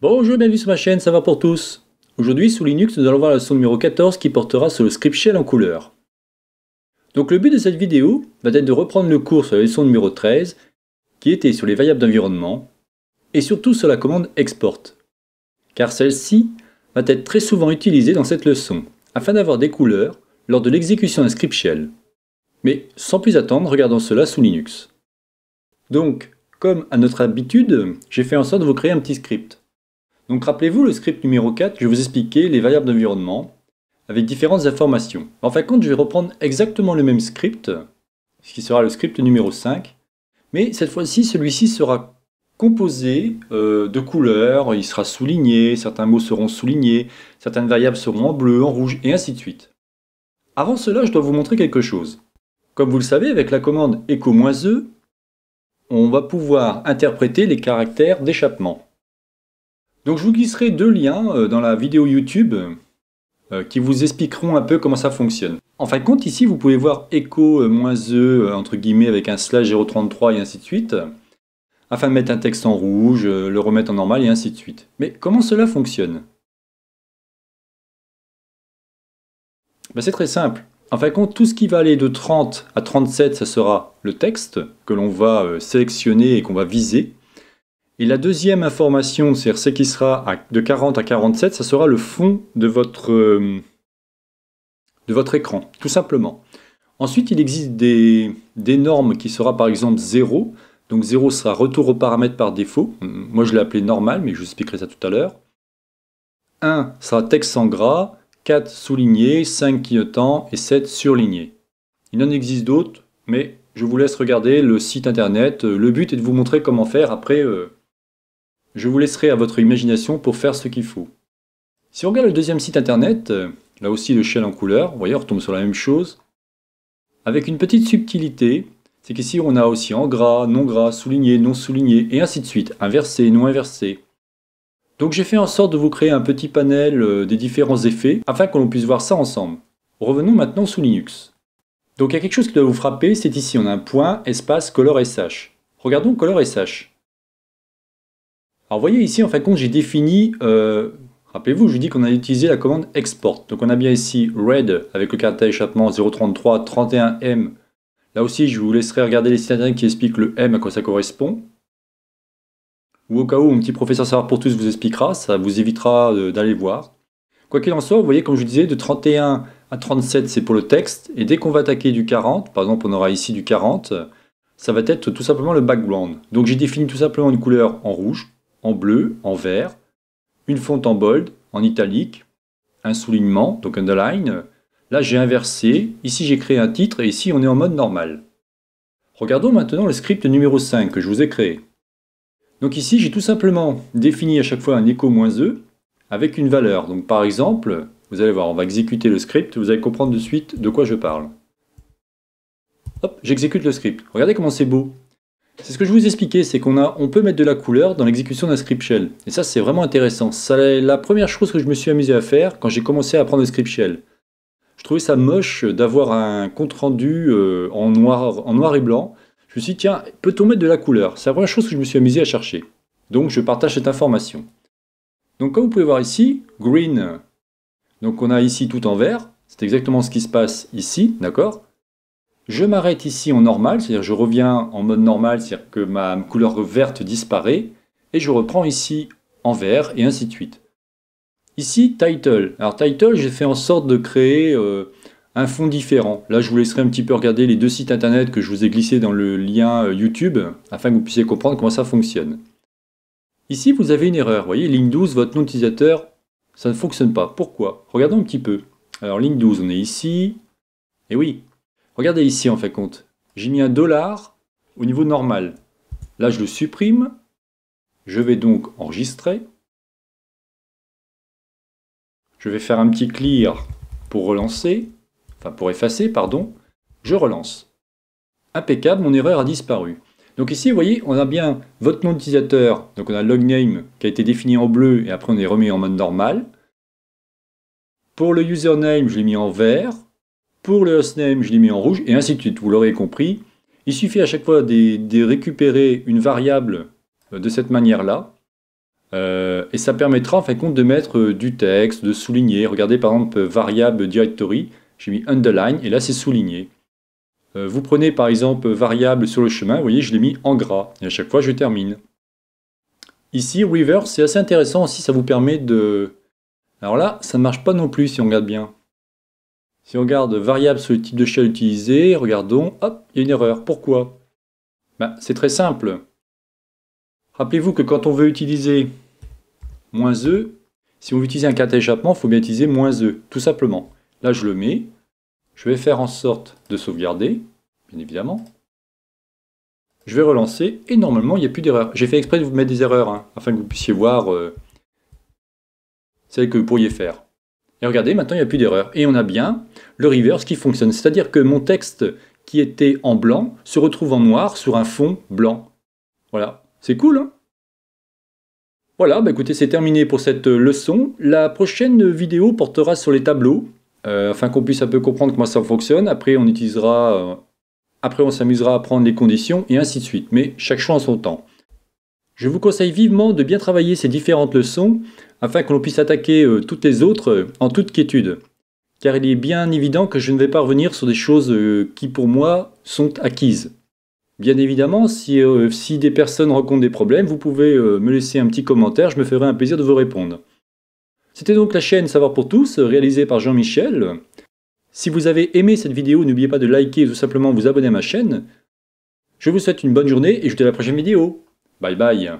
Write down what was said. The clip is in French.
Bonjour et bienvenue sur ma chaîne, ça va pour tous Aujourd'hui sous Linux nous allons voir la leçon numéro 14 qui portera sur le script shell en couleur. Donc le but de cette vidéo va être de reprendre le cours sur la leçon numéro 13 qui était sur les variables d'environnement et surtout sur la commande export car celle-ci va être très souvent utilisée dans cette leçon afin d'avoir des couleurs lors de l'exécution d'un script shell. Mais sans plus attendre, regardons cela sous Linux. Donc, comme à notre habitude, j'ai fait en sorte de vous créer un petit script donc rappelez-vous le script numéro 4, je vais vous expliquer les variables d'environnement avec différentes informations. En fin de compte, je vais reprendre exactement le même script, ce qui sera le script numéro 5, mais cette fois-ci, celui-ci sera composé euh, de couleurs, il sera souligné, certains mots seront soulignés, certaines variables seront en bleu, en rouge, et ainsi de suite. Avant cela, je dois vous montrer quelque chose. Comme vous le savez, avec la commande echo e on va pouvoir interpréter les caractères d'échappement. Donc je vous glisserai deux liens euh, dans la vidéo YouTube euh, qui vous expliqueront un peu comment ça fonctionne. En fin de compte, ici, vous pouvez voir echo euh, e entre guillemets avec un slash 033 et ainsi de suite, afin de mettre un texte en rouge, le remettre en normal et ainsi de suite. Mais comment cela fonctionne ben, C'est très simple. En fin de compte, tout ce qui va aller de 30 à 37, ça sera le texte que l'on va sélectionner et qu'on va viser. Et la deuxième information, c'est-à-dire ce qui sera de 40 à 47, ça sera le fond de votre, euh, de votre écran, tout simplement. Ensuite, il existe des, des normes qui sera par exemple 0. Donc 0 sera retour aux paramètres par défaut. Moi, je l'ai appelé normal, mais je vous expliquerai ça tout à l'heure. 1 sera texte en gras, 4 souligné, 5 clignotant et 7 surligné. Il en existe d'autres, mais je vous laisse regarder le site internet. Le but est de vous montrer comment faire après euh, je vous laisserai à votre imagination pour faire ce qu'il faut. Si on regarde le deuxième site internet, euh, là aussi le Shell en couleur, vous voyez, on retombe sur la même chose, avec une petite subtilité, c'est qu'ici on a aussi en gras, non gras, souligné, non souligné, et ainsi de suite, inversé, non inversé. Donc j'ai fait en sorte de vous créer un petit panel euh, des différents effets afin que l'on puisse voir ça ensemble. Revenons maintenant sous Linux. Donc il y a quelque chose qui doit vous frapper, c'est ici on a un point, espace, color SH. Regardons color SH. Alors vous voyez ici, en fin de compte, j'ai défini, euh, rappelez-vous, je vous dis qu'on a utilisé la commande export. Donc on a bien ici red avec le caractère échappement 033 31M. Là aussi, je vous laisserai regarder les citadins qui expliquent le M à quoi ça correspond. Ou au cas où, mon petit professeur savoir pour tous vous expliquera, ça vous évitera d'aller voir. Quoi qu'il en soit, vous voyez, comme je vous disais, de 31 à 37, c'est pour le texte. Et dès qu'on va attaquer du 40, par exemple, on aura ici du 40, ça va être tout simplement le background. Donc j'ai défini tout simplement une couleur en rouge en bleu, en vert, une fonte en bold, en italique, un soulignement, donc underline. Là, j'ai inversé, ici j'ai créé un titre et ici on est en mode normal. Regardons maintenant le script numéro 5 que je vous ai créé. Donc ici, j'ai tout simplement défini à chaque fois un écho moins E avec une valeur. Donc par exemple, vous allez voir, on va exécuter le script, vous allez comprendre de suite de quoi je parle. Hop, j'exécute le script. Regardez comment c'est beau. C'est ce que je vous expliquais, c'est qu'on on peut mettre de la couleur dans l'exécution d'un script shell. Et ça, c'est vraiment intéressant. C'est la première chose que je me suis amusé à faire quand j'ai commencé à apprendre le script shell. Je trouvais ça moche d'avoir un compte rendu euh, en, noir, en noir et blanc. Je me suis dit, tiens, peut-on mettre de la couleur C'est la première chose que je me suis amusé à chercher. Donc, je partage cette information. Donc, comme vous pouvez voir ici, green. Donc, on a ici tout en vert. C'est exactement ce qui se passe ici, d'accord je m'arrête ici en normal, c'est-à-dire je reviens en mode normal, c'est-à-dire que ma couleur verte disparaît, et je reprends ici en vert, et ainsi de suite. Ici, title. Alors title, j'ai fait en sorte de créer euh, un fond différent. Là, je vous laisserai un petit peu regarder les deux sites internet que je vous ai glissés dans le lien euh, YouTube, afin que vous puissiez comprendre comment ça fonctionne. Ici, vous avez une erreur. Vous voyez, ligne 12, votre nom utilisateur, ça ne fonctionne pas. Pourquoi Regardons un petit peu. Alors, ligne 12, on est ici. Et oui, Regardez ici en fait compte. J'ai mis un dollar au niveau normal. Là, je le supprime. Je vais donc enregistrer. Je vais faire un petit clear pour relancer, enfin pour effacer, pardon. Je relance. Impeccable, mon erreur a disparu. Donc ici, vous voyez, on a bien votre nom d'utilisateur. Donc on a logname qui a été défini en bleu et après on est remis en mode normal. Pour le username, je l'ai mis en vert. Pour le hostname, je l'ai mis en rouge, et ainsi de suite. Vous l'aurez compris. Il suffit à chaque fois de, récupérer une variable euh, de cette manière-là. Euh, et ça permettra en fin de compte de mettre euh, du texte, de souligner. Regardez par exemple variable directory, j'ai mis underline et là c'est souligné. vous prenez par exemple variable sur le chemin, vous voyez je l'ai mis en gras et à chaque fois je termine. Ici reverse, c'est assez intéressant aussi, ça vous permet de... Alors là ça ne marche pas non plus si on regarde bien. Si on garde variable sur le type de shell utilisé, regardons, hop, il y a une erreur. Pourquoi ben, C'est très simple. Rappelez-vous que quand on veut utiliser moins E, si on veut utiliser un cas d'échappement, il faut bien utiliser moins E, tout simplement. Là, je le mets. Je vais faire en sorte de sauvegarder, bien évidemment. Je vais relancer et normalement, il n'y a plus d'erreur. J'ai fait exprès de vous mettre des erreurs, hein, afin que vous puissiez voir euh, celles que vous pourriez faire. Et regardez, maintenant il n'y a plus d'erreur. Et on a bien le reverse qui fonctionne. C'est-à-dire que mon texte qui était en blanc se retrouve en noir sur un fond blanc. Voilà, c'est cool. Hein voilà, bah écoutez, c'est terminé pour cette euh, leçon. La prochaine vidéo portera sur les tableaux, euh, afin qu'on puisse un peu comprendre comment ça fonctionne. Après, on utilisera, euh, après on s'amusera à prendre les conditions et ainsi de suite. Mais chaque chose en son temps. Je vous conseille vivement de bien travailler ces différentes leçons afin que l'on puisse attaquer euh, toutes les autres euh, en toute quiétude. Car il est bien évident que je ne vais pas revenir sur des choses euh, qui pour moi sont acquises. Bien évidemment, si, des personnes rencontrent des problèmes, vous pouvez me laisser un petit commentaire, je me ferai un plaisir de vous répondre. C'était donc la chaîne Savoir pour tous, réalisée par Jean-Michel. Si vous avez aimé cette vidéo, n'oubliez pas de liker ou simplement vous abonner à ma chaîne. Je vous souhaite une bonne journée et je vous dis à la prochaine vidéo. Bye bye